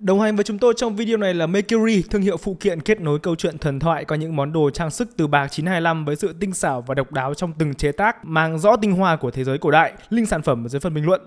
Đồng hành với chúng tôi trong video này là Mercury, thương hiệu phụ kiện kết nối câu chuyện thần thoại qua những món đồ trang sức từ bạc 925 với sự tinh xảo và độc đáo trong từng chế tác, mang rõ tinh hoa của thế giới cổ đại. Link sản phẩm ở dưới phần bình luận.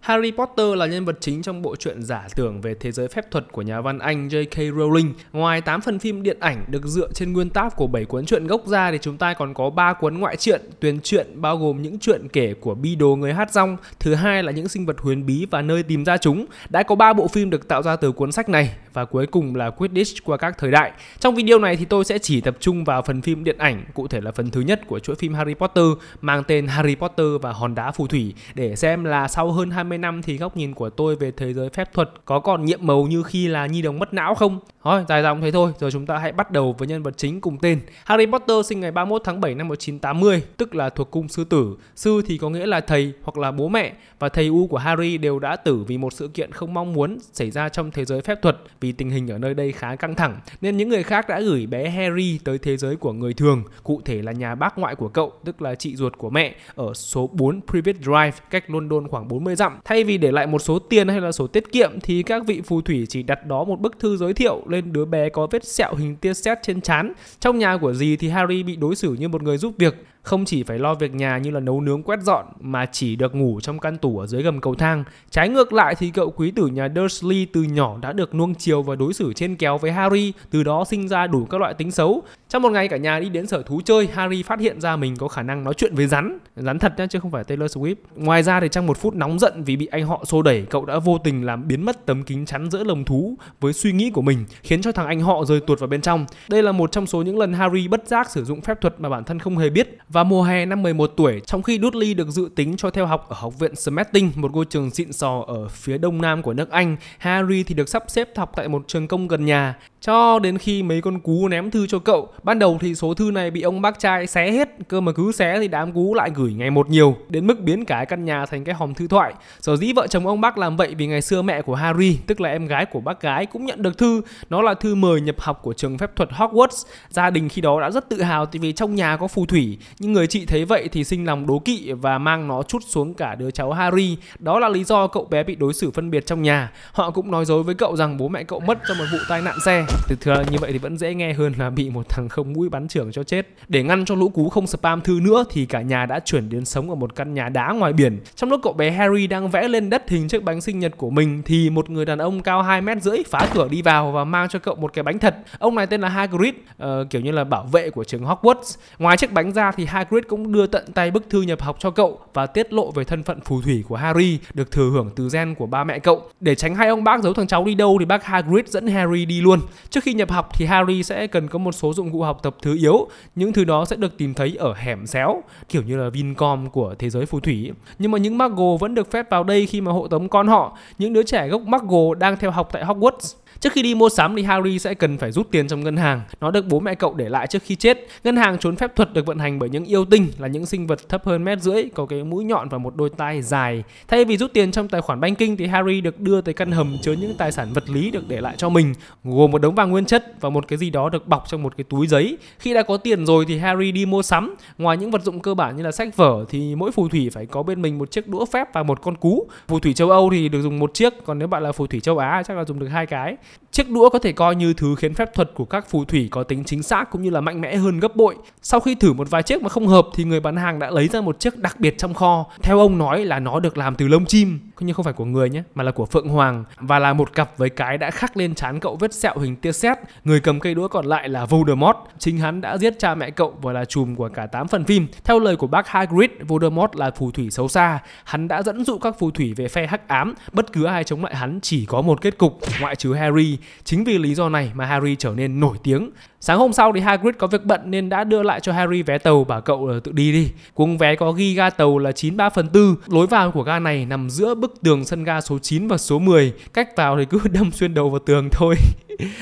Harry Potter là nhân vật chính trong bộ truyện giả tưởng về thế giới phép thuật của nhà văn Anh J.K. Rowling. Ngoài 8 phần phim điện ảnh được dựa trên nguyên tác của 7 cuốn truyện gốc ra thì chúng ta còn có 3 cuốn ngoại truyện, tuyên truyện bao gồm những truyện kể của bi đồ người hát rong, thứ hai là những sinh vật huyền bí và nơi tìm ra chúng. Đã có 3 bộ phim được tạo ra từ cuốn sách này và cuối cùng là Quidditch qua các thời đại. Trong video này thì tôi sẽ chỉ tập trung vào phần phim điện ảnh, cụ thể là phần thứ nhất của chuỗi phim Harry Potter mang tên Harry Potter và hòn đá phù thủy để xem là sau hơn 20 20 năm thì góc nhìn của tôi về thế giới phép thuật có còn nhiệm màu như khi là nhi đồng mất não không? Thôi, dài dòng thế thôi, giờ chúng ta hãy bắt đầu với nhân vật chính cùng tên. Harry Potter sinh ngày 31 tháng 7 năm 1980, tức là thuộc cung sư tử. Sư thì có nghĩa là thầy hoặc là bố mẹ và thầy U của Harry đều đã tử vì một sự kiện không mong muốn xảy ra trong thế giới phép thuật vì tình hình ở nơi đây khá căng thẳng nên những người khác đã gửi bé Harry tới thế giới của người thường, cụ thể là nhà bác ngoại của cậu, tức là chị ruột của mẹ ở số 4 Privet Drive cách London khoảng 40 dặm. Thay vì để lại một số tiền hay là sổ tiết kiệm thì các vị phù thủy chỉ đặt đó một bức thư giới thiệu lên đứa bé có vết sẹo hình tia sét trên trán. Trong nhà của dì thì Harry bị đối xử như một người giúp việc không chỉ phải lo việc nhà như là nấu nướng quét dọn mà chỉ được ngủ trong căn tủ ở dưới gầm cầu thang. Trái ngược lại thì cậu quý tử nhà Dursley từ nhỏ đã được nuông chiều và đối xử trên kéo với Harry, từ đó sinh ra đủ các loại tính xấu. Trong một ngày cả nhà đi đến sở thú chơi, Harry phát hiện ra mình có khả năng nói chuyện với rắn, rắn thật nhá chứ không phải Taylor Swift. Ngoài ra thì trong một phút nóng giận vì bị anh họ xô đẩy, cậu đã vô tình làm biến mất tấm kính chắn giữa lồng thú với suy nghĩ của mình, khiến cho thằng anh họ rơi tuột vào bên trong. Đây là một trong số những lần Harry bất giác sử dụng phép thuật mà bản thân không hề biết và mùa hè năm 11 tuổi, trong khi Dudley được dự tính cho theo học ở Học viện Smetting, một ngôi trường xịn sò ở phía đông nam của nước Anh, Harry thì được sắp xếp học tại một trường công gần nhà. Cho đến khi mấy con cú ném thư cho cậu, ban đầu thì số thư này bị ông bác trai xé hết, cơ mà cứ xé thì đám cú lại gửi ngày một nhiều, đến mức biến cả căn nhà thành cái hòm thư thoại. Sở dĩ vợ chồng ông bác làm vậy vì ngày xưa mẹ của Harry, tức là em gái của bác gái cũng nhận được thư, nó là thư mời nhập học của trường phép thuật Hogwarts. Gia đình khi đó đã rất tự hào vì trong nhà có phù thủy, nhưng người chị thấy vậy thì sinh lòng đố kỵ và mang nó chút xuống cả đứa cháu Harry. Đó là lý do cậu bé bị đối xử phân biệt trong nhà. Họ cũng nói dối với cậu rằng bố mẹ cậu mất trong một vụ tai nạn xe. Từ thừa như vậy thì vẫn dễ nghe hơn là bị một thằng không mũi bắn trưởng cho chết. Để ngăn cho lũ cú không spam thư nữa thì cả nhà đã chuyển đến sống ở một căn nhà đá ngoài biển. Trong lúc cậu bé Harry đang vẽ lên đất hình chiếc bánh sinh nhật của mình thì một người đàn ông cao 2 mét rưỡi phá cửa đi vào và mang cho cậu một cái bánh thật. Ông này tên là Hagrid, uh, kiểu như là bảo vệ của trường Hogwarts. Ngoài chiếc bánh ra thì Hagrid cũng đưa tận tay bức thư nhập học cho cậu và tiết lộ về thân phận phù thủy của Harry được thừa hưởng từ gen của ba mẹ cậu. Để tránh hai ông bác giấu thằng cháu đi đâu thì bác Hagrid dẫn Harry đi luôn. Trước khi nhập học thì Harry sẽ cần có một số dụng cụ học tập thứ yếu. Những thứ đó sẽ được tìm thấy ở hẻm xéo, kiểu như là Vincom của thế giới phù thủy. Nhưng mà những Muggle vẫn được phép vào đây khi mà hộ tống con họ. Những đứa trẻ gốc Muggle đang theo học tại Hogwarts Trước khi đi mua sắm thì Harry sẽ cần phải rút tiền trong ngân hàng. Nó được bố mẹ cậu để lại trước khi chết. Ngân hàng trốn phép thuật được vận hành bởi những yêu tinh là những sinh vật thấp hơn mét rưỡi, có cái mũi nhọn và một đôi tai dài. Thay vì rút tiền trong tài khoản banking thì Harry được đưa tới căn hầm chứa những tài sản vật lý được để lại cho mình, gồm một đống vàng nguyên chất và một cái gì đó được bọc trong một cái túi giấy. Khi đã có tiền rồi thì Harry đi mua sắm. Ngoài những vật dụng cơ bản như là sách vở thì mỗi phù thủy phải có bên mình một chiếc đũa phép và một con cú. Phù thủy châu Âu thì được dùng một chiếc, còn nếu bạn là phù thủy châu Á chắc là dùng được hai cái. Chiếc đũa có thể coi như thứ khiến phép thuật của các phù thủy có tính chính xác cũng như là mạnh mẽ hơn gấp bội. Sau khi thử một vài chiếc mà không hợp thì người bán hàng đã lấy ra một chiếc đặc biệt trong kho. Theo ông nói là nó được làm từ lông chim nhưng không phải của người nhé mà là của phượng hoàng và là một cặp với cái đã khắc lên trán cậu vết sẹo hình tia sét người cầm cây đũa còn lại là Voldemort chính hắn đã giết cha mẹ cậu và là chùm của cả 8 phần phim theo lời của bác Hagrid Voldemort là phù thủy xấu xa hắn đã dẫn dụ các phù thủy về phe hắc ám bất cứ ai chống lại hắn chỉ có một kết cục ngoại trừ Harry chính vì lý do này mà Harry trở nên nổi tiếng Sáng hôm sau thì Hagrid có việc bận nên đã đưa lại cho Harry vé tàu bảo cậu ờ, tự đi đi. Cuống vé có ghi ga tàu là 93 phần 4. Lối vào của ga này nằm giữa bức tường sân ga số 9 và số 10. Cách vào thì cứ đâm xuyên đầu vào tường thôi.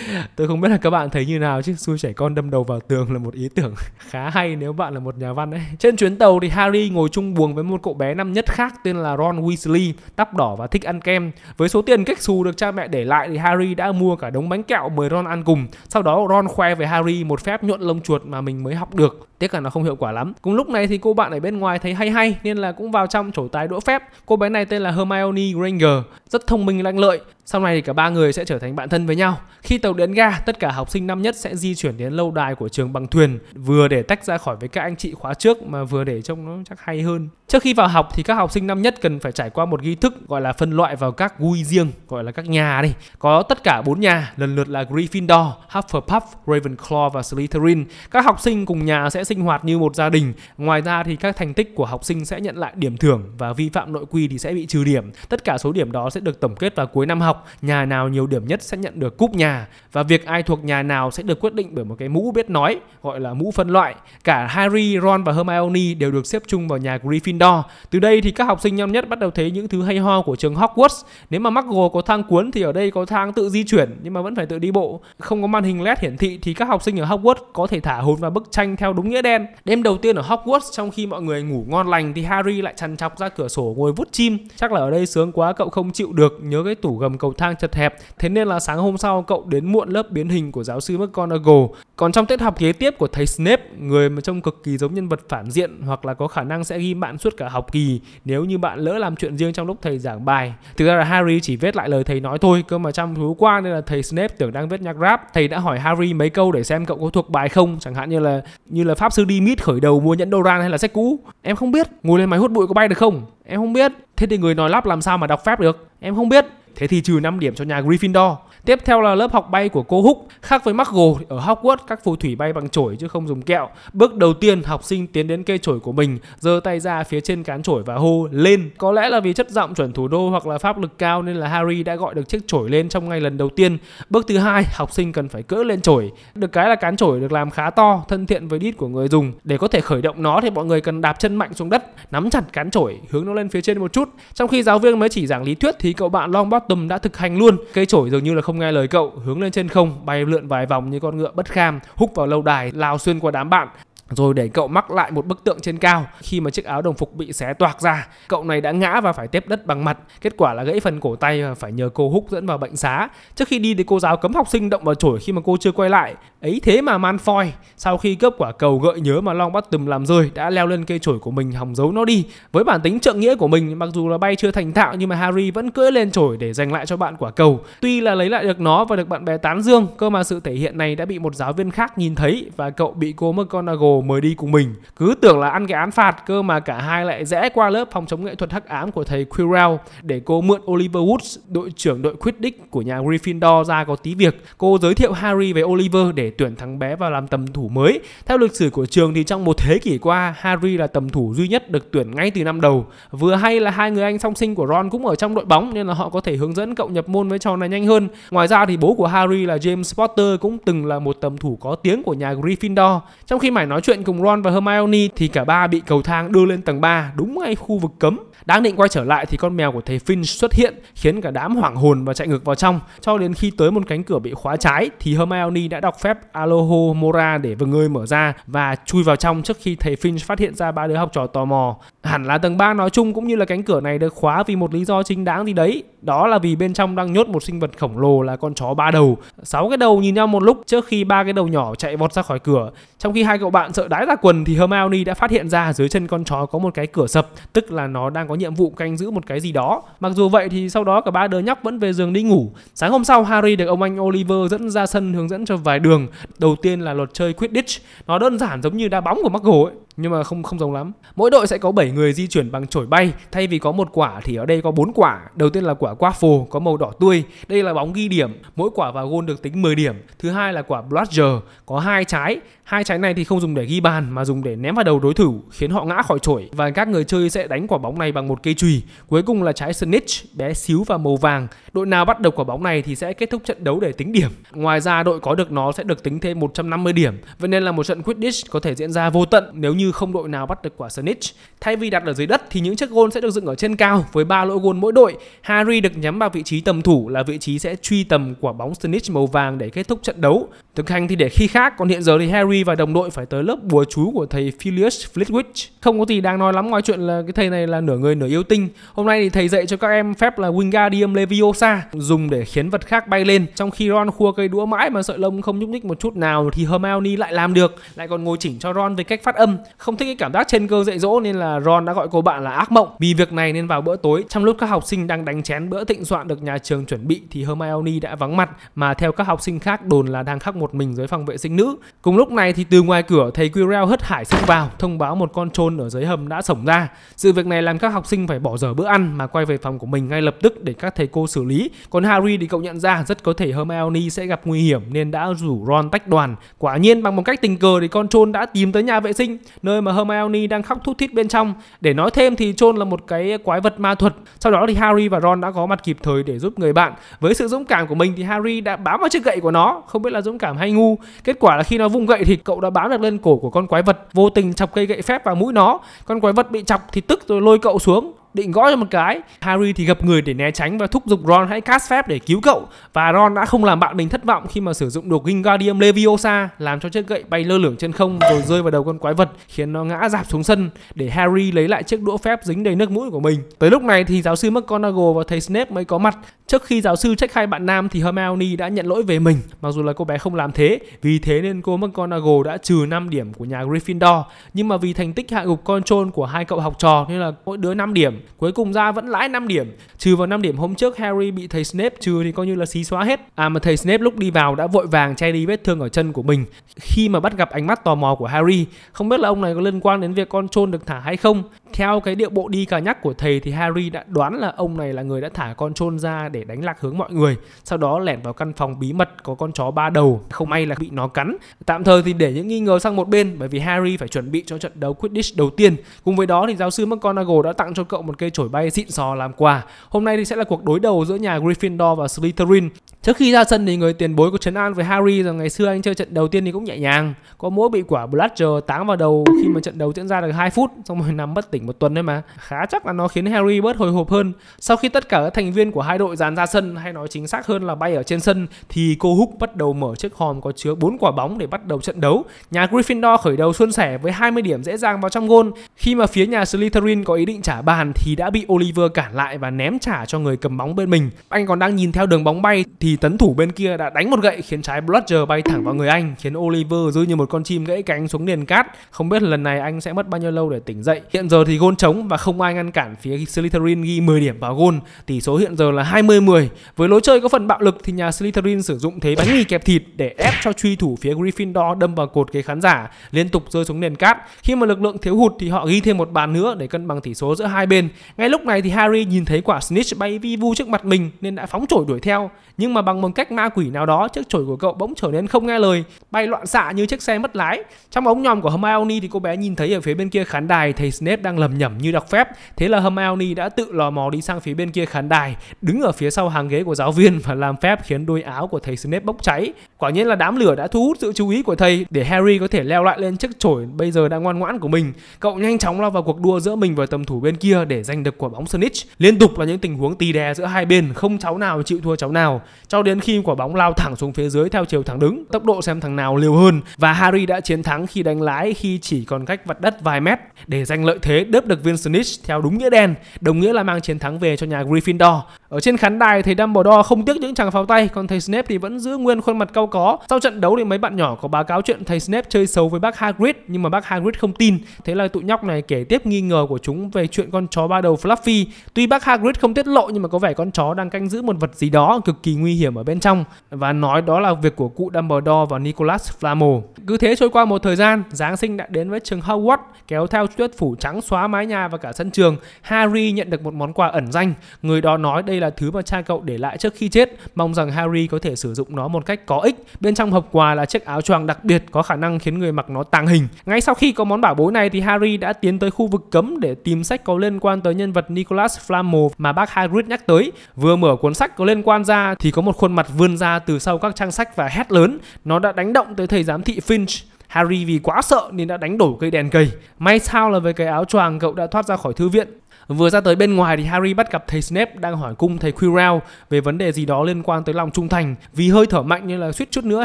tôi không biết là các bạn thấy như nào chứ xui trẻ con đâm đầu vào tường là một ý tưởng khá hay nếu bạn là một nhà văn ấy trên chuyến tàu thì Harry ngồi chung buồng với một cậu bé năm nhất khác tên là Ron Weasley tóc đỏ và thích ăn kem với số tiền cách xù được cha mẹ để lại thì Harry đã mua cả đống bánh kẹo mời Ron ăn cùng sau đó Ron khoe với Harry một phép nhuận lông chuột mà mình mới học được tiếc là nó không hiệu quả lắm cùng lúc này thì cô bạn ở bên ngoài thấy hay hay nên là cũng vào trong trổ tài đỗ phép cô bé này tên là Hermione Granger rất thông minh lanh lợi sau này thì cả ba người sẽ trở thành bạn thân với nhau khi tàu đến ga, tất cả học sinh năm nhất sẽ di chuyển đến lâu đài của trường bằng thuyền, vừa để tách ra khỏi với các anh chị khóa trước mà vừa để trông nó chắc hay hơn. Trước khi vào học thì các học sinh năm nhất cần phải trải qua một nghi thức gọi là phân loại vào các gui riêng, gọi là các nhà đi. Có tất cả bốn nhà, lần lượt là Gryffindor, Hufflepuff, Ravenclaw và Slytherin. Các học sinh cùng nhà sẽ sinh hoạt như một gia đình. Ngoài ra thì các thành tích của học sinh sẽ nhận lại điểm thưởng và vi phạm nội quy thì sẽ bị trừ điểm. Tất cả số điểm đó sẽ được tổng kết vào cuối năm học. Nhà nào nhiều điểm nhất sẽ nhận được cúp nhà và việc ai thuộc nhà nào sẽ được quyết định bởi một cái mũ biết nói gọi là mũ phân loại. Cả Harry, Ron và Hermione đều được xếp chung vào nhà Gryffindor. Từ đây thì các học sinh năm nhất bắt đầu thấy những thứ hay ho của trường Hogwarts. Nếu mà McGonagall có thang cuốn thì ở đây có thang tự di chuyển nhưng mà vẫn phải tự đi bộ. Không có màn hình LED hiển thị thì các học sinh ở Hogwarts có thể thả hồn vào bức tranh theo đúng nghĩa đen. Đêm đầu tiên ở Hogwarts trong khi mọi người ngủ ngon lành thì Harry lại chăn chọc ra cửa sổ ngồi vút chim. Chắc là ở đây sướng quá cậu không chịu được nhớ cái tủ gầm cầu thang chật hẹp. Thế nên là sáng hôm sau cậu đến muộn lớp biến hình của giáo sư McGonagall. Còn trong tiết học kế tiếp của thầy Snape, người mà trông cực kỳ giống nhân vật phản diện hoặc là có khả năng sẽ ghi bạn suốt cả học kỳ nếu như bạn lỡ làm chuyện riêng trong lúc thầy giảng bài. Thực ra là Harry chỉ viết lại lời thầy nói thôi, cơ mà trong thú qua nên là thầy Snape tưởng đang viết nhạc rap. Thầy đã hỏi Harry mấy câu để xem cậu có thuộc bài không, chẳng hạn như là như là pháp sư Dimit khởi đầu mua nhẫn Doran hay là sách cũ. Em không biết, ngồi lên máy hút bụi có bay được không? Em không biết. Thế thì người nói lắp làm sao mà đọc phép được? Em không biết. Thế thì trừ 5 điểm cho nhà Gryffindor. Tiếp theo là lớp học bay của cô Húc. Khác với McGo, ở Hogwarts các phù thủy bay bằng chổi chứ không dùng kẹo. Bước đầu tiên học sinh tiến đến cây chổi của mình, giơ tay ra phía trên cán chổi và hô lên. Có lẽ là vì chất giọng chuẩn thủ đô hoặc là pháp lực cao nên là Harry đã gọi được chiếc chổi lên trong ngay lần đầu tiên. Bước thứ hai, học sinh cần phải cỡ lên chổi. Được cái là cán chổi được làm khá to, thân thiện với đít của người dùng. Để có thể khởi động nó thì mọi người cần đạp chân mạnh xuống đất, nắm chặt cán chổi, hướng nó lên phía trên một chút. Trong khi giáo viên mới chỉ giảng lý thuyết thì cậu bạn Longbottom đã thực hành luôn. Cây chổi dường như là không không nghe lời cậu, hướng lên trên không, bay lượn vài vòng như con ngựa bất kham, húc vào lâu đài, lao xuyên qua đám bạn rồi để cậu mắc lại một bức tượng trên cao. Khi mà chiếc áo đồng phục bị xé toạc ra, cậu này đã ngã và phải tiếp đất bằng mặt. Kết quả là gãy phần cổ tay và phải nhờ cô Húc dẫn vào bệnh xá. Trước khi đi thì cô giáo cấm học sinh động vào chổi khi mà cô chưa quay lại. Ấy thế mà manfoy sau khi cướp quả cầu gợi nhớ mà Long Bottom làm rơi đã leo lên cây chổi của mình hòng giấu nó đi. Với bản tính trượng nghĩa của mình, mặc dù là bay chưa thành thạo nhưng mà Harry vẫn cưỡi lên chổi để giành lại cho bạn quả cầu. Tuy là lấy lại được nó và được bạn bè tán dương, cơ mà sự thể hiện này đã bị một giáo viên khác nhìn thấy và cậu bị cô McGonagall mời đi cùng mình. Cứ tưởng là ăn cái án phạt cơ mà cả hai lại rẽ qua lớp phòng chống nghệ thuật hắc ám của thầy Quirrell để cô mượn Oliver Woods, đội trưởng đội Quidditch của nhà Gryffindor ra có tí việc. Cô giới thiệu Harry với Oliver để tuyển thằng bé vào làm tầm thủ mới. Theo lịch sử của trường thì trong một thế kỷ qua, Harry là tầm thủ duy nhất được tuyển ngay từ năm đầu. Vừa hay là hai người anh song sinh của Ron cũng ở trong đội bóng nên là họ có thể hướng dẫn cậu nhập môn với trò này nhanh hơn. Ngoài ra thì bố của Harry là James Potter cũng từng là một tầm thủ có tiếng của nhà Gryffindor. Trong khi mải nói chuyện cùng Ron và Hermione thì cả ba bị cầu thang đưa lên tầng 3 đúng ngay khu vực cấm đang định quay trở lại thì con mèo của thầy Finch xuất hiện khiến cả đám hoảng hồn và chạy ngược vào trong. Cho đến khi tới một cánh cửa bị khóa trái thì Hermione đã đọc phép Aloho Mora để vừa người mở ra và chui vào trong trước khi thầy Finch phát hiện ra ba đứa học trò tò mò. Hẳn là tầng 3 nói chung cũng như là cánh cửa này được khóa vì một lý do chính đáng gì đấy. Đó là vì bên trong đang nhốt một sinh vật khổng lồ là con chó ba đầu. Sáu cái đầu nhìn nhau một lúc trước khi ba cái đầu nhỏ chạy vọt ra khỏi cửa. Trong khi hai cậu bạn sợ đái ra quần thì Hermione đã phát hiện ra dưới chân con chó có một cái cửa sập, tức là nó đang đang có nhiệm vụ canh giữ một cái gì đó. Mặc dù vậy thì sau đó cả ba đứa nhóc vẫn về giường đi ngủ. Sáng hôm sau Harry được ông anh Oliver dẫn ra sân hướng dẫn cho vài đường. Đầu tiên là luật chơi Quidditch. Nó đơn giản giống như đá bóng của Muggle ấy nhưng mà không không giống lắm mỗi đội sẽ có 7 người di chuyển bằng chổi bay thay vì có một quả thì ở đây có bốn quả đầu tiên là quả quaffle có màu đỏ tươi đây là bóng ghi điểm mỗi quả vào gôn được tính 10 điểm thứ hai là quả bludger có hai trái hai trái này thì không dùng để ghi bàn mà dùng để ném vào đầu đối thủ khiến họ ngã khỏi chổi và các người chơi sẽ đánh quả bóng này bằng một cây chùy cuối cùng là trái snitch bé xíu và màu vàng đội nào bắt được quả bóng này thì sẽ kết thúc trận đấu để tính điểm ngoài ra đội có được nó sẽ được tính thêm 150 điểm vậy nên là một trận quidditch có thể diễn ra vô tận nếu như không đội nào bắt được quả Snitch. Thay vì đặt ở dưới đất thì những chiếc gôn sẽ được dựng ở trên cao với ba lỗ gôn mỗi đội. Harry được nhắm vào vị trí tầm thủ là vị trí sẽ truy tầm quả bóng Snitch màu vàng để kết thúc trận đấu. Thực hành thì để khi khác, còn hiện giờ thì Harry và đồng đội phải tới lớp bùa chú của thầy Phileas Flitwick. Không có gì đang nói lắm ngoài chuyện là cái thầy này là nửa người nửa yêu tinh. Hôm nay thì thầy dạy cho các em phép là Wingardium Leviosa dùng để khiến vật khác bay lên. Trong khi Ron khua cây đũa mãi mà sợi lông không nhúc nhích một chút nào thì Hermione lại làm được, lại còn ngồi chỉnh cho Ron về cách phát âm không thích cái cảm giác trên cơ dạy dỗ nên là Ron đã gọi cô bạn là ác mộng. Vì việc này nên vào bữa tối, trong lúc các học sinh đang đánh chén bữa thịnh soạn được nhà trường chuẩn bị thì Hermione đã vắng mặt mà theo các học sinh khác đồn là đang khắc một mình dưới phòng vệ sinh nữ. Cùng lúc này thì từ ngoài cửa thầy Quirrell hất hải xông vào thông báo một con trôn ở dưới hầm đã sổng ra. Sự việc này làm các học sinh phải bỏ dở bữa ăn mà quay về phòng của mình ngay lập tức để các thầy cô xử lý. Còn Harry thì cậu nhận ra rất có thể Hermione sẽ gặp nguy hiểm nên đã rủ Ron tách đoàn. Quả nhiên bằng một cách tình cờ thì con trôn đã tìm tới nhà vệ sinh nơi mà Hermione đang khóc thút thít bên trong. Để nói thêm thì John là một cái quái vật ma thuật. Sau đó thì Harry và Ron đã có mặt kịp thời để giúp người bạn. Với sự dũng cảm của mình thì Harry đã bám vào chiếc gậy của nó, không biết là dũng cảm hay ngu. Kết quả là khi nó vung gậy thì cậu đã bám được lên cổ của con quái vật, vô tình chọc cây gậy phép vào mũi nó. Con quái vật bị chọc thì tức rồi lôi cậu xuống định gõ cho một cái Harry thì gặp người để né tránh và thúc giục Ron hãy cast phép để cứu cậu và Ron đã không làm bạn mình thất vọng khi mà sử dụng đồ Wingardium Leviosa làm cho chiếc gậy bay lơ lửng trên không rồi rơi vào đầu con quái vật khiến nó ngã dạp xuống sân để Harry lấy lại chiếc đũa phép dính đầy nước mũi của mình. Tới lúc này thì giáo sư McGonagall và thầy Snape mới có mặt. Trước khi giáo sư trách hai bạn nam thì Hermione đã nhận lỗi về mình, mặc dù là cô bé không làm thế. Vì thế nên cô McGonagall đã trừ 5 điểm của nhà Gryffindor, nhưng mà vì thành tích hạ gục con trôn của hai cậu học trò nên là mỗi đứa 5 điểm Cuối cùng ra vẫn lãi 5 điểm. Trừ vào 5 điểm hôm trước Harry bị thầy Snape trừ thì coi như là xí xóa hết. À mà thầy Snape lúc đi vào đã vội vàng che đi vết thương ở chân của mình. Khi mà bắt gặp ánh mắt tò mò của Harry, không biết là ông này có liên quan đến việc con trôn được thả hay không. Theo cái điệu bộ đi cà nhắc của thầy thì Harry đã đoán là ông này là người đã thả con trôn ra để đánh lạc hướng mọi người. Sau đó lẻn vào căn phòng bí mật có con chó ba đầu, không may là bị nó cắn. Tạm thời thì để những nghi ngờ sang một bên bởi vì Harry phải chuẩn bị cho trận đấu Quidditch đầu tiên. Cùng với đó thì giáo sư McGonagall đã tặng cho cậu một cây chổi bay xịn sò làm quà. Hôm nay thì sẽ là cuộc đối đầu giữa nhà Gryffindor và Slytherin. Trước khi ra sân thì người tiền bối của trấn an với Harry rằng ngày xưa anh chơi trận đầu tiên thì cũng nhẹ nhàng, có mỗi bị quả Bludger táng vào đầu khi mà trận đấu diễn ra được 2 phút xong rồi nằm bất tỉnh một tuần đấy mà. Khá chắc là nó khiến Harry bớt hồi hộp hơn. Sau khi tất cả các thành viên của hai đội dàn ra sân hay nói chính xác hơn là bay ở trên sân thì cô Hook bắt đầu mở chiếc hòm có chứa 4 quả bóng để bắt đầu trận đấu. Nhà Gryffindor khởi đầu xuân sẻ với 20 điểm dễ dàng vào trong gôn. Khi mà phía nhà Slytherin có ý định trả bàn thì đã bị Oliver cản lại và ném trả cho người cầm bóng bên mình. Anh còn đang nhìn theo đường bóng bay thì tấn thủ bên kia đã đánh một gậy khiến trái Bludger bay thẳng vào người anh, khiến Oliver rơi như một con chim gãy cánh xuống nền cát. Không biết lần này anh sẽ mất bao nhiêu lâu để tỉnh dậy. Hiện giờ thì gôn trống và không ai ngăn cản phía Slytherin ghi 10 điểm vào gôn. Tỷ số hiện giờ là 20-10. Với lối chơi có phần bạo lực thì nhà Slytherin sử dụng thế bánh mì kẹp thịt để ép cho truy thủ phía Gryffindor đâm vào cột ghế khán giả, liên tục rơi xuống nền cát. Khi mà lực lượng thiếu hụt thì họ ghi thêm một bàn nữa để cân bằng tỷ số giữa hai bên. Ngay lúc này thì Harry nhìn thấy quả Snitch bay vi vu trước mặt mình nên đã phóng chổi đuổi theo. Nhưng mà bằng một cách ma quỷ nào đó, chiếc chổi của cậu bỗng trở nên không nghe lời, bay loạn xạ như chiếc xe mất lái. Trong ống nhòm của Hermione thì cô bé nhìn thấy ở phía bên kia khán đài thầy Snape đang lầm nhầm như đọc phép. Thế là Hermione đã tự lò mò đi sang phía bên kia khán đài, đứng ở phía sau hàng ghế của giáo viên và làm phép khiến đôi áo của thầy Snape bốc cháy. Quả nhiên là đám lửa đã thu hút sự chú ý của thầy để Harry có thể leo lại lên chiếc chổi bây giờ đang ngoan ngoãn của mình. Cậu nhanh chóng lao vào cuộc đua giữa mình và tầm thủ bên kia để thể giành được quả bóng Snitch. Liên tục là những tình huống tì đè giữa hai bên, không cháu nào chịu thua cháu nào, cho đến khi quả bóng lao thẳng xuống phía dưới theo chiều thẳng đứng, tốc độ xem thằng nào liều hơn và Harry đã chiến thắng khi đánh lái khi chỉ còn cách vạch đất vài mét để giành lợi thế đớp được viên Snitch theo đúng nghĩa đen, đồng nghĩa là mang chiến thắng về cho nhà Gryffindor. Ở trên khán đài thấy Dumbledore không tiếc những tràng pháo tay, còn thầy Snape thì vẫn giữ nguyên khuôn mặt cau có. Sau trận đấu thì mấy bạn nhỏ có báo cáo chuyện thầy Snape chơi xấu với bác Hagrid nhưng mà bác Hagrid không tin. Thế là tụi nhóc này kể tiếp nghi ngờ của chúng về chuyện con chó ba đầu Fluffy. Tuy bác Hagrid không tiết lộ nhưng mà có vẻ con chó đang canh giữ một vật gì đó cực kỳ nguy hiểm ở bên trong và nói đó là việc của cụ Dumbledore và Nicholas Flamel. Cứ thế trôi qua một thời gian, Giáng sinh đã đến với trường Hogwarts, kéo theo tuyết phủ trắng xóa mái nhà và cả sân trường. Harry nhận được một món quà ẩn danh. Người đó nói đây đây là thứ mà cha cậu để lại trước khi chết, mong rằng Harry có thể sử dụng nó một cách có ích. Bên trong hộp quà là chiếc áo choàng đặc biệt có khả năng khiến người mặc nó tàng hình. Ngay sau khi có món bảo bối này thì Harry đã tiến tới khu vực cấm để tìm sách có liên quan tới nhân vật Nicholas Flamel mà bác Hagrid nhắc tới. Vừa mở cuốn sách có liên quan ra thì có một khuôn mặt vươn ra từ sau các trang sách và hét lớn. Nó đã đánh động tới thầy giám thị Finch. Harry vì quá sợ nên đã đánh đổ cây đèn cây. May sao là với cái áo choàng cậu đã thoát ra khỏi thư viện. Vừa ra tới bên ngoài thì Harry bắt gặp thầy Snape đang hỏi cung thầy Quirrell về vấn đề gì đó liên quan tới lòng trung thành. Vì hơi thở mạnh như là suýt chút nữa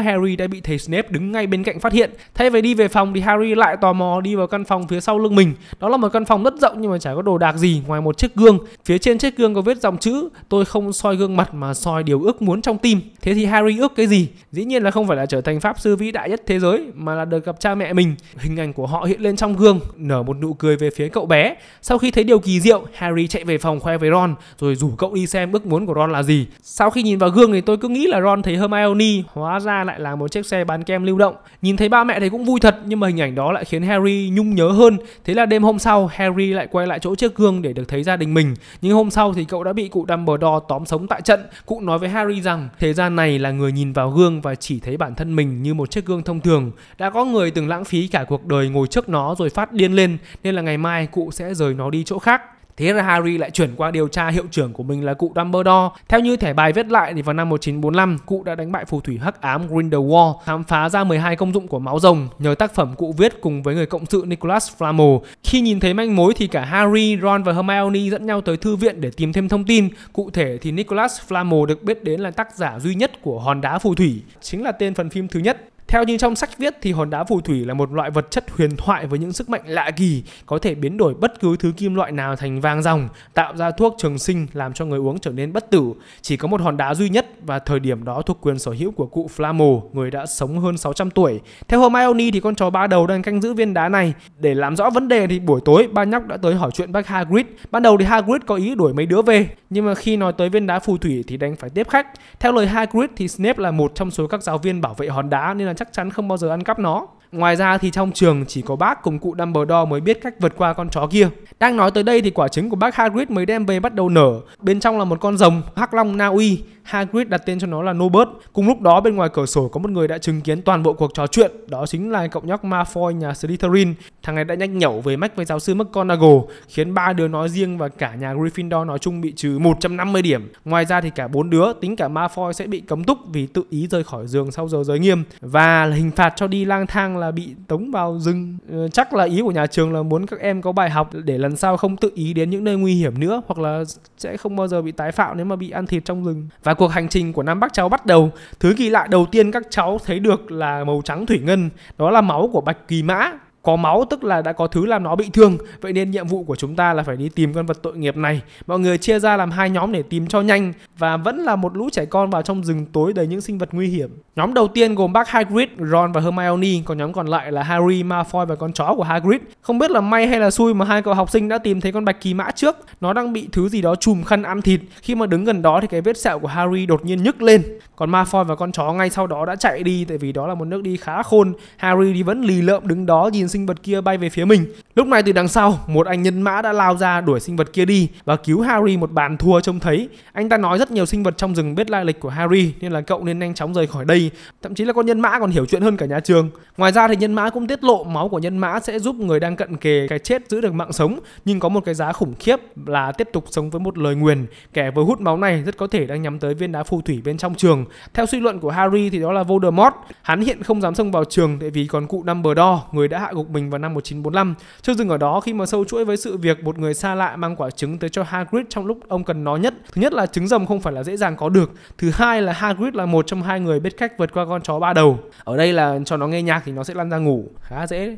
Harry đã bị thầy Snape đứng ngay bên cạnh phát hiện. Thay vì đi về phòng thì Harry lại tò mò đi vào căn phòng phía sau lưng mình. Đó là một căn phòng rất rộng nhưng mà chả có đồ đạc gì ngoài một chiếc gương. Phía trên chiếc gương có viết dòng chữ: "Tôi không soi gương mặt mà soi điều ước muốn trong tim." Thế thì Harry ước cái gì? Dĩ nhiên là không phải là trở thành pháp sư vĩ đại nhất thế giới mà là được gặp cha mẹ mình. Hình ảnh của họ hiện lên trong gương, nở một nụ cười về phía cậu bé. Sau khi thấy điều kỳ diệu rượu, Harry chạy về phòng khoe với Ron rồi rủ cậu đi xem ước muốn của Ron là gì. Sau khi nhìn vào gương thì tôi cứ nghĩ là Ron thấy Hermione, hóa ra lại là một chiếc xe bán kem lưu động. Nhìn thấy ba mẹ thì cũng vui thật nhưng mà hình ảnh đó lại khiến Harry nhung nhớ hơn. Thế là đêm hôm sau Harry lại quay lại chỗ chiếc gương để được thấy gia đình mình. Nhưng hôm sau thì cậu đã bị cụ Dumbledore tóm sống tại trận. Cụ nói với Harry rằng thế gian này là người nhìn vào gương và chỉ thấy bản thân mình như một chiếc gương thông thường. Đã có người từng lãng phí cả cuộc đời ngồi trước nó rồi phát điên lên nên là ngày mai cụ sẽ rời nó đi chỗ khác. Thế là Harry lại chuyển qua điều tra hiệu trưởng của mình là cụ Dumbledore. Theo như thẻ bài viết lại thì vào năm 1945, cụ đã đánh bại phù thủy hắc ám Grindelwald, khám phá ra 12 công dụng của máu rồng nhờ tác phẩm cụ viết cùng với người cộng sự Nicholas Flamel. Khi nhìn thấy manh mối thì cả Harry, Ron và Hermione dẫn nhau tới thư viện để tìm thêm thông tin. Cụ thể thì Nicholas Flamel được biết đến là tác giả duy nhất của Hòn đá phù thủy, chính là tên phần phim thứ nhất theo như trong sách viết thì hòn đá phù thủy là một loại vật chất huyền thoại với những sức mạnh lạ kỳ, có thể biến đổi bất cứ thứ kim loại nào thành vàng ròng, tạo ra thuốc trường sinh làm cho người uống trở nên bất tử. Chỉ có một hòn đá duy nhất và thời điểm đó thuộc quyền sở hữu của cụ Flamo, người đã sống hơn 600 tuổi. Theo Hermione thì con chó ba đầu đang canh giữ viên đá này. Để làm rõ vấn đề thì buổi tối ba nhóc đã tới hỏi chuyện bác Hagrid. Ban đầu thì Hagrid có ý đuổi mấy đứa về, nhưng mà khi nói tới viên đá phù thủy thì đành phải tiếp khách. Theo lời Hagrid thì Snape là một trong số các giáo viên bảo vệ hòn đá nên là chắc chắn không bao giờ ăn cắp nó. Ngoài ra thì trong trường chỉ có bác cùng cụ Dumbledore mới biết cách vượt qua con chó kia. Đang nói tới đây thì quả trứng của bác Hagrid mới đem về bắt đầu nở. Bên trong là một con rồng, hắc long Na Uy. Hagrid đặt tên cho nó là Nobert. Cùng lúc đó bên ngoài cửa sổ có một người đã chứng kiến toàn bộ cuộc trò chuyện, đó chính là cậu nhóc Malfoy nhà Slytherin. Thằng này đã nhanh nhẩu về mách với giáo sư McGonagall, khiến ba đứa nói riêng và cả nhà Gryffindor nói chung bị trừ 150 điểm. Ngoài ra thì cả bốn đứa, tính cả Malfoy sẽ bị cấm túc vì tự ý rời khỏi giường sau giờ giới nghiêm và hình phạt cho đi lang thang là bị tống vào rừng. Ờ, chắc là ý của nhà trường là muốn các em có bài học để lần sau không tự ý đến những nơi nguy hiểm nữa hoặc là sẽ không bao giờ bị tái phạm nếu mà bị ăn thịt trong rừng. Và cuộc hành trình của Nam Bắc cháu bắt đầu, thứ kỳ lạ đầu tiên các cháu thấy được là màu trắng thủy ngân, đó là máu của Bạch Kỳ Mã có máu tức là đã có thứ làm nó bị thương vậy nên nhiệm vụ của chúng ta là phải đi tìm con vật tội nghiệp này mọi người chia ra làm hai nhóm để tìm cho nhanh và vẫn là một lũ trẻ con vào trong rừng tối đầy những sinh vật nguy hiểm nhóm đầu tiên gồm bác Hagrid Ron và Hermione còn nhóm còn lại là Harry Malfoy và con chó của Hagrid không biết là may hay là xui mà hai cậu học sinh đã tìm thấy con bạch kỳ mã trước nó đang bị thứ gì đó chùm khăn ăn thịt khi mà đứng gần đó thì cái vết sẹo của Harry đột nhiên nhức lên còn Malfoy và con chó ngay sau đó đã chạy đi tại vì đó là một nước đi khá khôn Harry thì vẫn lì lợm đứng đó nhìn sinh vật kia bay về phía mình. Lúc này từ đằng sau, một anh nhân mã đã lao ra đuổi sinh vật kia đi và cứu Harry một bàn thua trông thấy. Anh ta nói rất nhiều sinh vật trong rừng biết lai lịch của Harry nên là cậu nên nhanh chóng rời khỏi đây. Thậm chí là con nhân mã còn hiểu chuyện hơn cả nhà trường. Ngoài ra thì nhân mã cũng tiết lộ máu của nhân mã sẽ giúp người đang cận kề cái chết giữ được mạng sống nhưng có một cái giá khủng khiếp là tiếp tục sống với một lời nguyền. Kẻ vừa hút máu này rất có thể đang nhắm tới viên đá phù thủy bên trong trường. Theo suy luận của Harry thì đó là Voldemort. Hắn hiện không dám xông vào trường tại vì còn cụ Dumbledore, người đã hạ gục một mình vào năm 1945. Chưa dừng ở đó khi mà sâu chuỗi với sự việc một người xa lạ mang quả trứng tới cho Hagrid trong lúc ông cần nó nhất. Thứ nhất là trứng rồng không phải là dễ dàng có được. Thứ hai là Hagrid là một trong hai người biết cách vượt qua con chó ba đầu. Ở đây là cho nó nghe nhạc thì nó sẽ lăn ra ngủ khá dễ,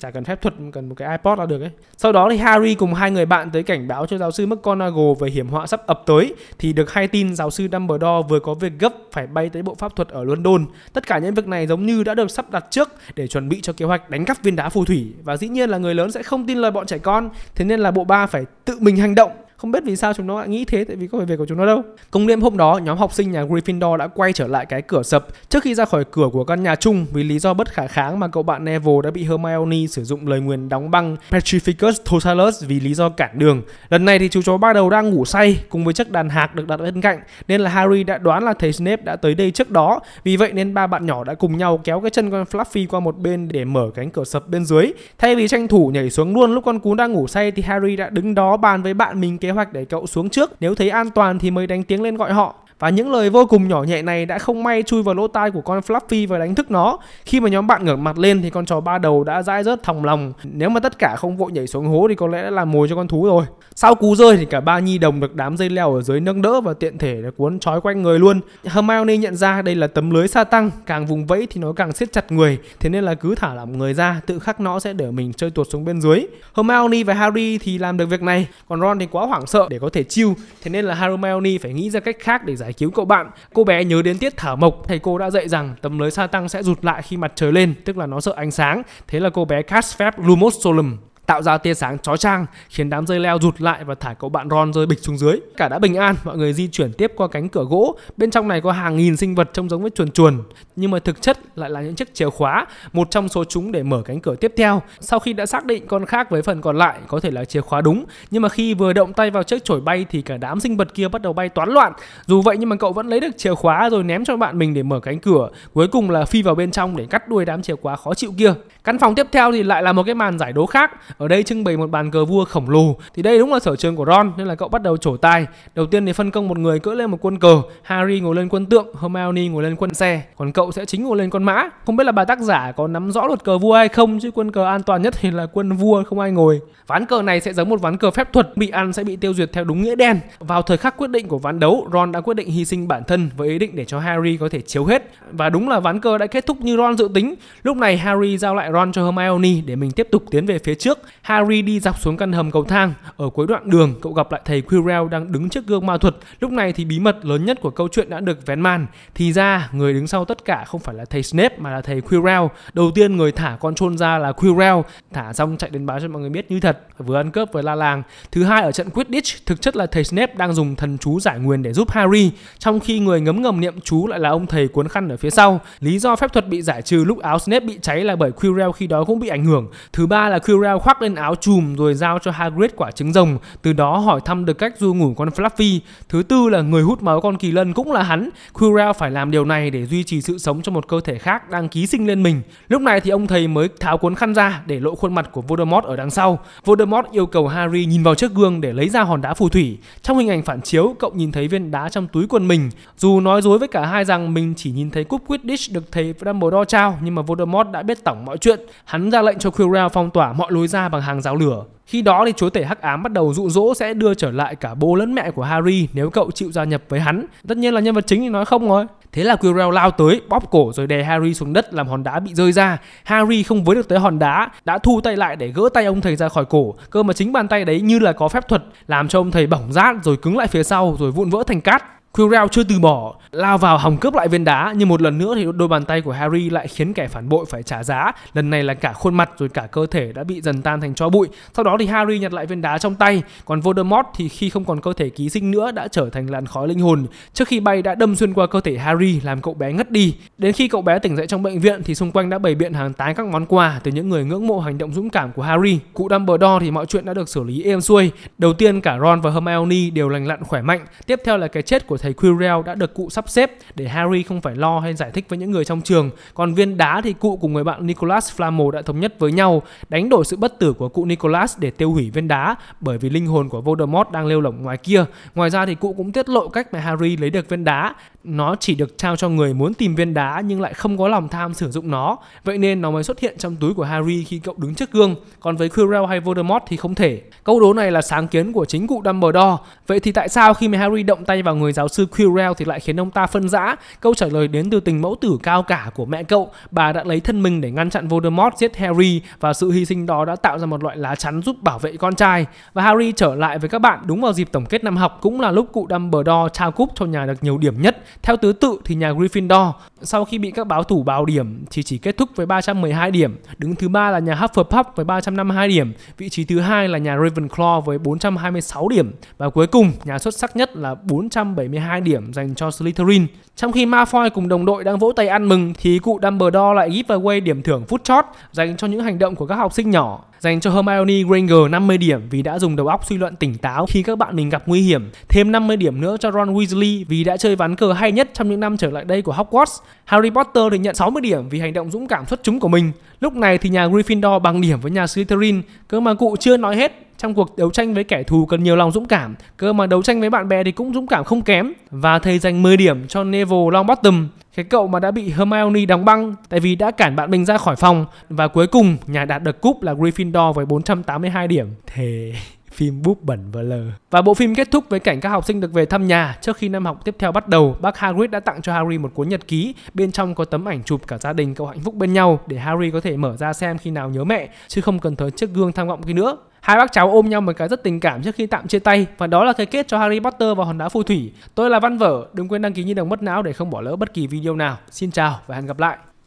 chả cần phép thuật cần một cái iPod là được ấy. Sau đó thì Harry cùng hai người bạn tới cảnh báo cho giáo sư McGonagall về hiểm họa sắp ập tới thì được hay tin giáo sư Dumbledore vừa có việc gấp phải bay tới bộ pháp thuật ở London. Tất cả những việc này giống như đã được sắp đặt trước để chuẩn bị cho kế hoạch đánh cắp viên đá phù thủy và dĩ nhiên là người lớn sẽ không tin lời bọn trẻ con thế nên là bộ ba phải tự mình hành động không biết vì sao chúng nó lại nghĩ thế tại vì có phải về của chúng nó đâu Công đêm hôm đó nhóm học sinh nhà Gryffindor đã quay trở lại cái cửa sập trước khi ra khỏi cửa của căn nhà chung vì lý do bất khả kháng mà cậu bạn Neville đã bị Hermione sử dụng lời nguyền đóng băng Petrificus Totalus vì lý do cản đường lần này thì chú chó ba đầu đang ngủ say cùng với chiếc đàn hạc được đặt bên cạnh nên là Harry đã đoán là thầy Snape đã tới đây trước đó vì vậy nên ba bạn nhỏ đã cùng nhau kéo cái chân con Fluffy qua một bên để mở cánh cửa sập bên dưới thay vì tranh thủ nhảy xuống luôn lúc con cún đang ngủ say thì Harry đã đứng đó bàn với bạn mình kế kế hoạch để cậu xuống trước, nếu thấy an toàn thì mới đánh tiếng lên gọi họ. Và những lời vô cùng nhỏ nhẹ này đã không may chui vào lỗ tai của con Fluffy và đánh thức nó. Khi mà nhóm bạn ngẩng mặt lên thì con chó ba đầu đã dãi rớt thòng lòng. Nếu mà tất cả không vội nhảy xuống hố thì có lẽ đã làm mồi cho con thú rồi. Sau cú rơi thì cả ba nhi đồng được đám dây leo ở dưới nâng đỡ và tiện thể đã cuốn trói quanh người luôn. Hermione nhận ra đây là tấm lưới sa tăng, càng vùng vẫy thì nó càng siết chặt người, thế nên là cứ thả lỏng người ra, tự khắc nó sẽ để mình chơi tuột xuống bên dưới. Hermione và Harry thì làm được việc này, còn Ron thì quá hoảng sợ để có thể chiêu, thế nên là Hermione phải nghĩ ra cách khác để giải giải cứu cậu bạn. Cô bé nhớ đến tiết thả mộc, thầy cô đã dạy rằng tấm lưới sa tăng sẽ rụt lại khi mặt trời lên, tức là nó sợ ánh sáng. Thế là cô bé cast phép Lumos Solum tạo ra tia sáng chói chang khiến đám dây leo rụt lại và thả cậu bạn Ron rơi bịch xuống dưới. Cả đã bình an, mọi người di chuyển tiếp qua cánh cửa gỗ. Bên trong này có hàng nghìn sinh vật trông giống với chuồn chuồn, nhưng mà thực chất lại là những chiếc chìa khóa, một trong số chúng để mở cánh cửa tiếp theo. Sau khi đã xác định con khác với phần còn lại có thể là chìa khóa đúng, nhưng mà khi vừa động tay vào chiếc chổi bay thì cả đám sinh vật kia bắt đầu bay toán loạn. Dù vậy nhưng mà cậu vẫn lấy được chìa khóa rồi ném cho bạn mình để mở cánh cửa. Cuối cùng là phi vào bên trong để cắt đuôi đám chìa khóa khó chịu kia. Căn phòng tiếp theo thì lại là một cái màn giải đố khác. Ở đây trưng bày một bàn cờ vua khổng lồ thì đây đúng là sở trường của Ron nên là cậu bắt đầu trổ tài. Đầu tiên thì phân công một người cưỡi lên một quân cờ, Harry ngồi lên quân tượng, Hermione ngồi lên quân xe, còn cậu sẽ chính ngồi lên con mã. Không biết là bà tác giả có nắm rõ luật cờ vua hay không chứ quân cờ an toàn nhất thì là quân vua không ai ngồi. Ván cờ này sẽ giống một ván cờ phép thuật bị ăn sẽ bị tiêu diệt theo đúng nghĩa đen. Vào thời khắc quyết định của ván đấu, Ron đã quyết định hy sinh bản thân với ý định để cho Harry có thể chiếu hết và đúng là ván cờ đã kết thúc như Ron dự tính. Lúc này Harry giao lại Ron cho Hermione để mình tiếp tục tiến về phía trước Harry đi dọc xuống căn hầm cầu thang. Ở cuối đoạn đường, cậu gặp lại thầy Quirrell đang đứng trước gương ma thuật. Lúc này thì bí mật lớn nhất của câu chuyện đã được vén màn. Thì ra, người đứng sau tất cả không phải là thầy Snape mà là thầy Quirrell. Đầu tiên người thả con trôn ra là Quirrell, thả xong chạy đến báo cho mọi người biết như thật, vừa ăn cướp vừa la làng. Thứ hai ở trận Quidditch, thực chất là thầy Snape đang dùng thần chú giải nguyên để giúp Harry, trong khi người ngấm ngầm niệm chú lại là ông thầy cuốn khăn ở phía sau. Lý do phép thuật bị giải trừ lúc áo Snape bị cháy là bởi Quirrell khi đó cũng bị ảnh hưởng. Thứ ba là Quirrell khoác khoác lên áo chùm rồi giao cho Hagrid quả trứng rồng, từ đó hỏi thăm được cách du ngủ con Fluffy. Thứ tư là người hút máu con kỳ lân cũng là hắn, Quirrell phải làm điều này để duy trì sự sống cho một cơ thể khác đang ký sinh lên mình. Lúc này thì ông thầy mới tháo cuốn khăn ra để lộ khuôn mặt của Voldemort ở đằng sau. Voldemort yêu cầu Harry nhìn vào chiếc gương để lấy ra hòn đá phù thủy. Trong hình ảnh phản chiếu, cậu nhìn thấy viên đá trong túi quần mình. Dù nói dối với cả hai rằng mình chỉ nhìn thấy cúp Quidditch được thầy Dumbledore trao, nhưng mà Voldemort đã biết tổng mọi chuyện. Hắn ra lệnh cho Quirrell phong tỏa mọi lối ra ra bằng hàng rào lửa. Khi đó thì chúa tể hắc ám bắt đầu dụ dỗ sẽ đưa trở lại cả bố lẫn mẹ của Harry nếu cậu chịu gia nhập với hắn. Tất nhiên là nhân vật chính thì nói không rồi. Thế là Quirrell lao tới, bóp cổ rồi đè Harry xuống đất làm hòn đá bị rơi ra. Harry không với được tới hòn đá, đã thu tay lại để gỡ tay ông thầy ra khỏi cổ. Cơ mà chính bàn tay đấy như là có phép thuật, làm cho ông thầy bỏng rát rồi cứng lại phía sau rồi vụn vỡ thành cát. Quirrell chưa từ bỏ, lao vào hòng cướp lại viên đá nhưng một lần nữa thì đôi bàn tay của Harry lại khiến kẻ phản bội phải trả giá. Lần này là cả khuôn mặt rồi cả cơ thể đã bị dần tan thành tro bụi. Sau đó thì Harry nhặt lại viên đá trong tay, còn Voldemort thì khi không còn cơ thể ký sinh nữa đã trở thành làn khói linh hồn trước khi bay đã đâm xuyên qua cơ thể Harry làm cậu bé ngất đi. Đến khi cậu bé tỉnh dậy trong bệnh viện thì xung quanh đã bày biện hàng tái các món quà từ những người ngưỡng mộ hành động dũng cảm của Harry. Cụ Dumbledore thì mọi chuyện đã được xử lý êm xuôi. Đầu tiên cả Ron và Hermione đều lành lặn khỏe mạnh, tiếp theo là cái chết của thầy Quirrell đã được cụ sắp xếp để Harry không phải lo hay giải thích với những người trong trường. Còn viên đá thì cụ cùng người bạn Nicholas Flamel đã thống nhất với nhau đánh đổi sự bất tử của cụ Nicholas để tiêu hủy viên đá bởi vì linh hồn của Voldemort đang lêu lỏng ngoài kia. Ngoài ra thì cụ cũng tiết lộ cách mà Harry lấy được viên đá. Nó chỉ được trao cho người muốn tìm viên đá nhưng lại không có lòng tham sử dụng nó. Vậy nên nó mới xuất hiện trong túi của Harry khi cậu đứng trước gương. Còn với Quirrell hay Voldemort thì không thể. Câu đố này là sáng kiến của chính cụ Dumbledore. Vậy thì tại sao khi mà Harry động tay vào người giáo sư Quirrell thì lại khiến ông ta phân rã. Câu trả lời đến từ tình mẫu tử cao cả của mẹ cậu. Bà đã lấy thân mình để ngăn chặn Voldemort giết Harry và sự hy sinh đó đã tạo ra một loại lá chắn giúp bảo vệ con trai. Và Harry trở lại với các bạn đúng vào dịp tổng kết năm học cũng là lúc cụ Dumbledore trao cúp cho nhà được nhiều điểm nhất. Theo thứ tự thì nhà Gryffindor sau khi bị các báo thủ báo điểm thì chỉ kết thúc với 312 điểm. Đứng thứ ba là nhà Hufflepuff với 352 điểm, vị trí thứ hai là nhà Ravenclaw với 426 điểm và cuối cùng nhà xuất sắc nhất là 472 12 điểm dành cho Slytherin. Trong khi Malfoy cùng đồng đội đang vỗ tay ăn mừng thì cụ Dumbledore lại giveaway điểm thưởng phút chót dành cho những hành động của các học sinh nhỏ. Dành cho Hermione Granger 50 điểm vì đã dùng đầu óc suy luận tỉnh táo khi các bạn mình gặp nguy hiểm. Thêm 50 điểm nữa cho Ron Weasley vì đã chơi ván cờ hay nhất trong những năm trở lại đây của Hogwarts. Harry Potter được nhận 60 điểm vì hành động dũng cảm xuất chúng của mình. Lúc này thì nhà Gryffindor bằng điểm với nhà Slytherin, cơ mà cụ chưa nói hết trong cuộc đấu tranh với kẻ thù cần nhiều lòng dũng cảm, cơ mà đấu tranh với bạn bè thì cũng dũng cảm không kém. Và thầy dành 10 điểm cho Neville Longbottom, cái cậu mà đã bị Hermione đóng băng tại vì đã cản bạn mình ra khỏi phòng và cuối cùng nhà đạt được cúp là Gryffindor với 482 điểm. Thế phim Búp Bẩn và Lờ. Và bộ phim kết thúc với cảnh các học sinh được về thăm nhà. Trước khi năm học tiếp theo bắt đầu, bác Hagrid đã tặng cho Harry một cuốn nhật ký, bên trong có tấm ảnh chụp cả gia đình cậu hạnh phúc bên nhau để Harry có thể mở ra xem khi nào nhớ mẹ, chứ không cần tới chiếc gương tham vọng kia nữa. Hai bác cháu ôm nhau một cái rất tình cảm trước khi tạm chia tay và đó là cái kết cho Harry Potter và hòn đá phù thủy. Tôi là Văn Vở, đừng quên đăng ký như đồng mất não để không bỏ lỡ bất kỳ video nào. Xin chào và hẹn gặp lại.